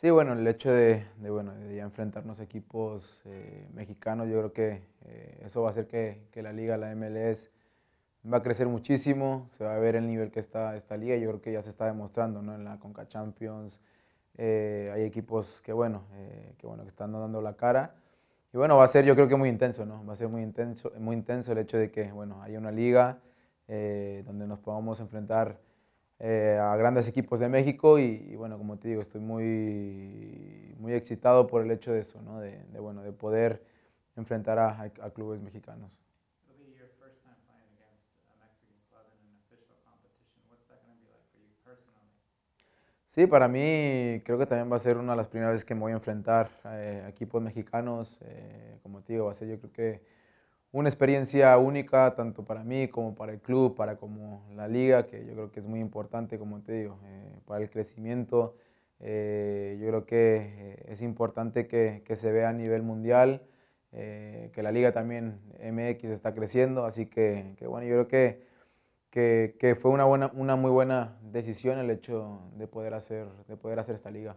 Sí, bueno, el hecho de, enfrentarnos equipos eh, mexicanos, yo creo que eh, eso va a hacer que, la liga, la MLS, va a crecer muchísimo, se va a ver el nivel que está esta liga, yo creo que ya se está demostrando ¿no? en la Conca Champions, eh, hay equipos que bueno, que bueno, que están dando la cara. Y bueno, va a ser yo creo que muy intenso, ¿no? Va a ser muy intenso, muy intenso el hecho de que bueno, haya una liga donde nos podamos enfrentar eh, a grandes equipos de México y, bueno, como te digo, estoy muy, muy excitado por el hecho de eso, de, bueno, de poder enfrentar a, clubes mexicanos. Sí, para mí creo que también va a ser una de las primeras veces que me voy a enfrentar eh, a equipos mexicanos. Eh, como te digo, va a ser yo creo que una experiencia única tanto para mí como para el club, para como la liga, que yo creo que es muy importante, como te digo, eh, para el crecimiento. Eh, yo creo que eh, es importante que, se vea a nivel mundial, que la liga también MX está creciendo, así que, bueno, yo creo que, que, que, fue una, buena, una muy buena decisión el hecho de poder hacer, de poder hacer esta liga.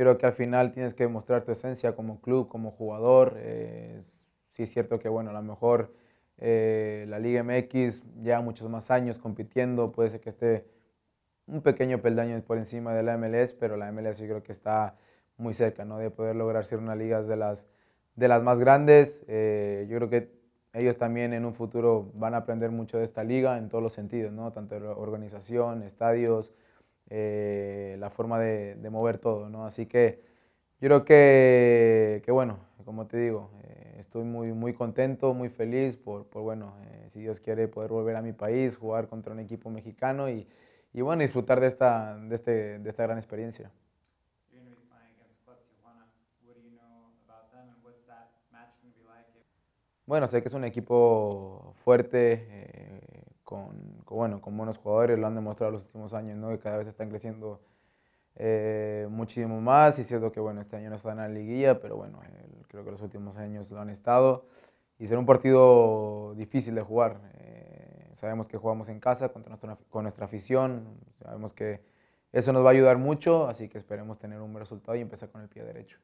Yo creo que al final tienes que demostrar tu esencia como club, como jugador. Eh, sí es cierto que, bueno, a lo mejor eh, la Liga MX lleva muchos más años compitiendo, puede ser que esté un pequeño peldaño por encima de la MLS, pero la MLS yo creo que está muy cerca, ¿no? De poder lograr ser una liga de las, de las más grandes. Eh, yo creo que ellos también en un futuro van a aprender mucho de esta liga en todos los sentidos, ¿no? Tanto organización, estadios, eh, la forma de, mover todo, ¿no? Así que yo creo que, bueno, como te digo, eh, estoy muy, muy contento, muy feliz por, bueno, eh, si Dios quiere, poder volver a mi país, jugar contra un equipo mexicano y, y bueno, disfrutar de esta, de, este, de esta gran experiencia. Bueno, sé que es un equipo fuerte, con, bueno, con buenos jugadores, lo han demostrado los últimos años, ¿no? que cada vez están creciendo eh, muchísimo más. Y cierto que bueno, este año no están en la liguilla, pero bueno, creo que los últimos años lo han estado. Y será un partido difícil de jugar. Eh, sabemos que jugamos en casa contra con nuestra afición, sabemos que eso nos va a ayudar mucho, así que esperemos tener un buen resultado y empezar con el pie derecho.